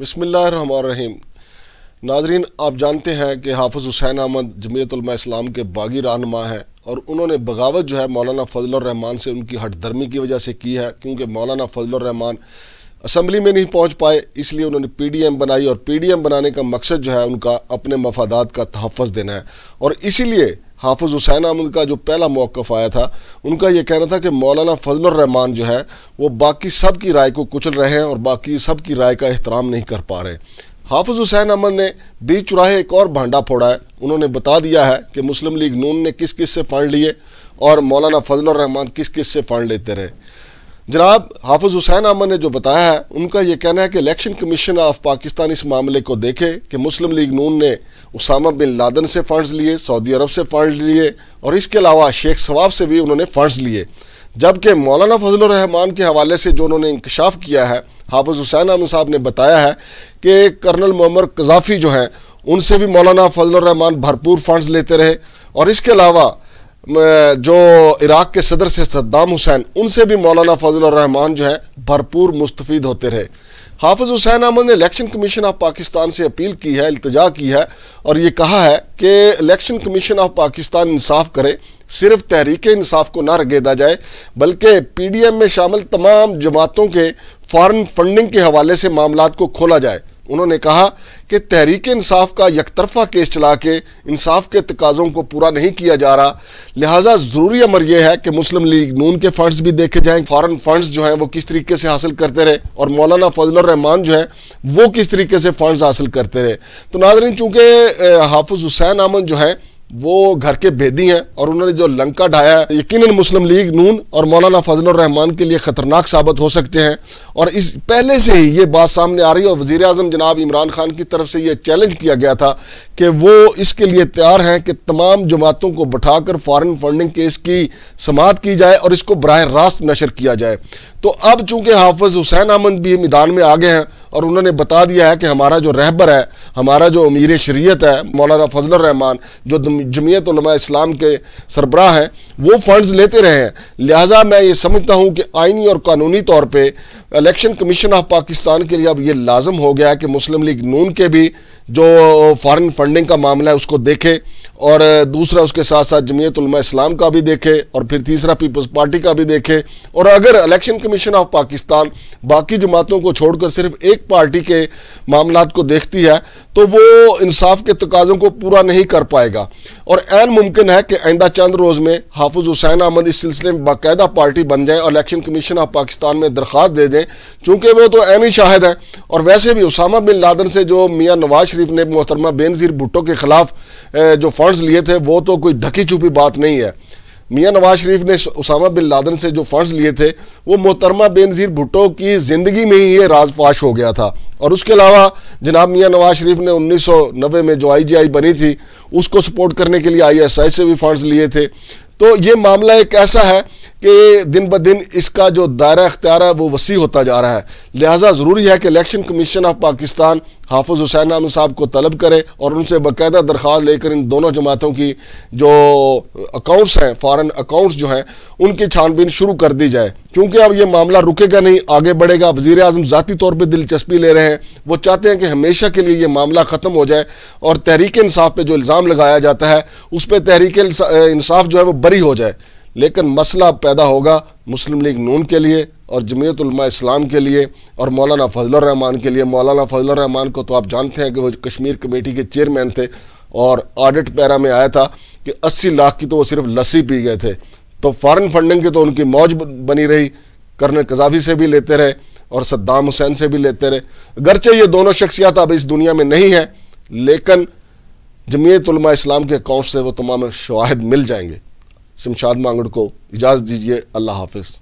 बसमीम नाजरीन आप जानते हैं कि हाफ़ हुसैन अहमद जमीयतलमा इस्लाम के बागी रहनमा हैं और उन्होंने बगावत जो है मौलाना फजलरहमान से उनकी हटदर्मी की वजह से की है क्योंकि मौलाना फजलरहमान असम्बली में नहीं पहुंच पाए इसलिए उन्होंने पीडीएम बनाई और पीडीएम बनाने का मकसद जो है उनका अपने मफादात का तहफ़ देना है और इसीलिए हाफज़ हुसैन अहमद का जो पहला मौक़ आया था उनका यह कहना था कि मौलाना फजलरहमान जो है वो बाकी सब की राय को कुचल रहे हैं और बाकी सब की राय का एहतराम नहीं कर पा रहे हाफज हुसैन अहमद ने बीच चुराहे एक और भांडा फोड़ा है उन्होंने बता दिया है कि मुस्लिम लीग नून ने किस किस से फ़ंड लिए और मौलाना फजलरहमान किस किस से फ़ंड लेते रहे जनाब हाफिज हुसैन अहमद ने जो बताया है उनका यह कहना है कि इलेक्शन कमीशन ऑफ पाकिस्तान इस मामले को देखे कि मुस्लिम लीग नून ने उसामा बिन लादन से फ़ंड्स लिए सऊदी अरब से फ़ंड्स लिए और इसके अलावा शेख सवाब से भी उन्होंने फ़ंड्स लिए जबकि मौलाना फजल रहमान के हवाले से जो उन्होंने इंकशाफ किया है हाफिज हुसैन अहमद साहब ने बताया है कि कर्नल मोहम्मद कजाफी जो हैं उनसे भी मौलाना फजल रहमान भरपूर फ़ंड्स लेते रहे और इसके अलावा जो इराक़ के सदर से सद्दाम हुसैन उनसे भी मौलाना फजल रहमान जो है भरपूर मुस्तफ़ होते रहे हाफिज़ हुसैन अहमद ने इलेक्शन कमीशन ऑफ पाकिस्तान से अपील की है अल्तजा की है और ये कहा है कि इलेक्शन कमीशन ऑफ पाकिस्तान इंसाफ करे सिर्फ तहरीक इंसाफ को ना रगेदा जाए बल्कि पी डी एम में शामिल तमाम जमातों के फॉरन फंडिंग के हवाले से मामला को खोला जाए उन्होंने कहा कि तहरीक इंसाफ का यकतरफा केस चला के इंसाफ के तकाज़ों को पूरा नहीं किया जा रहा लिहाजा ज़रूरी अमर यह है कि मुस्लिम लीग नून के फ़ंड्स भी देखे जाएँ फ़ॉरन फ़ंड्स जो हैं वो किस तरीके से हासिल करते रहे और मौलाना फजलरहमान जो है वो किस तरीके से फ़ंड्स हासिल करते रहे तो नाजरन चूँकि हाफिज़ हुसैन अमन जो है वो घर के भेदी हैं और उन्होंने जो लंका ढाया है यकीनन मुस्लिम लीग नून और मौलाना फजल रहमान के लिए ख़तरनाक साबित हो सकते हैं और इस पहले से ही ये बात सामने आ रही है और वज़ी अजम जनाब इमरान खान की तरफ से ये चैलेंज किया गया था कि वो इसके लिए तैयार हैं कि तमाम जमातों को बैठा कर फॉरन फंडिंग केस की समात की जाए और इसको बरह रास्त नशर किया जाए तो अब चूँकि हाफज़ हुसैन अहमद भी मैदान में आ गए हैं और उन्होंने बता दिया है कि हमारा जो रहबर है हमारा जो अमीर शरीयत है मौलाना फजल रहमान जो जमीयत इस्लाम के सरबराह हैं वो फ़ंड्स लेते रहे हैं लिहाजा मैं ये समझता हूँ कि आइनी और कानूनी तौर पर इलेक्शन कमीशन ऑफ पाकिस्तान के लिए अब ये लाजम हो गया है कि मुस्लिम लीग नून के भी जो फॉरेन फंडिंग का मामला है उसको देखे और दूसरा उसके साथ साथ जमीयत इस्लाम का भी देखे और फिर तीसरा पीपल्स पार्टी का भी देखे और अगर इलेक्शन कमीशन ऑफ पाकिस्तान बाकी जमातों को छोड़कर सिर्फ एक पार्टी के मामला को देखती है तो वो इंसाफ के तकाजों को पूरा नहीं कर पाएगा और एन मुमकिन है कि आइंदा चंद रोज़ में हाफुज हुसैन अहमद इस सिलसिले में बाकायदा पार्टी बन जाए और इलेक्शन कमीशन ऑफ पाकिस्तान में दरख्वास्त दे दें चूँकि वो तो ऐन ही शाहिद है और वैसे भी उसामा बिन लादन से जो मियाँ नवाज शरीफ ने मोहतरमा बेनज़ीर भुट्टो के ख़िलाफ़ जो फ़ंड्स लिए थे वो तो कोई ढकी छुपी बात नहीं है मियाँ नवाज शरीफ ने उसामा बिन लादन से जो फ़ंड्स लिए थे वो मोहतरमा बेनज़ीर भुट्टो की ज़िंदगी में ही ये राज फाश हो गया था और उसके अलावा जनाब मियाँ नवाज शरीफ ने 1990 में जो आईजीआई बनी थी उसको सपोर्ट करने के लिए आईएसआई से भी फंड्स लिए थे तो ये मामला एक ऐसा है कि दिन ब दिन इसका जो दायरा अख्तियार है वो वसी होता जा रहा है लिहाजा ज़रूरी है कि election commission of Pakistan Hafiz Hussain Ahmed साहब को तलब करे और उनसे बाकायदा दरख्वास्त लेकर इन दोनों जमातों की जो अकाउंट्स हैं फ़ारन अकाउंट्स जो हैं उनकी छानबीन शुरू कर दी जाए क्योंकि अब ये मामला रुकेगा नहीं आगे बढ़ेगा वजीर अजम ज़ाती तौर पर दिलचस्पी ले रहे हैं वो चाहते हैं कि हमेशा के लिए ये मामला ख़त्म हो जाए और तहरीक इंसाफ पर जो इल्ज़ाम लगाया जाता है उस पर तहरीक इंसाफ जो है वो बरी हो जाए लेकिन मसला पैदा होगा मुस्लिम लीग नून के लिए और जमीयतलमा इस्लाम के लिए और मौलाना फजलरहमान के लिए मौलाना फजलरहमान को तो आप जानते हैं कि वो कश्मीर कमेटी के चेयरमैन थे और ऑडिट पैरा में आया था कि 80 लाख की तो वो सिर्फ लस्सी पी गए थे तो फॉरेन फंडिंग की तो उनकी मौज बनी रही कर्नल कजाफी से भी लेते रहे और सद्दाम हुसैन से भी लेते रहे अगरचे ये दोनों शख्सियात अब इस दुनिया में नहीं है लेकिन जमीयतलमा इस्लाम के अकाउंट से वो तमाम शवाहद मिल जाएंगे शमशाद मांगड़ को इजाज़त दीजिए अल्लाह हाफिज़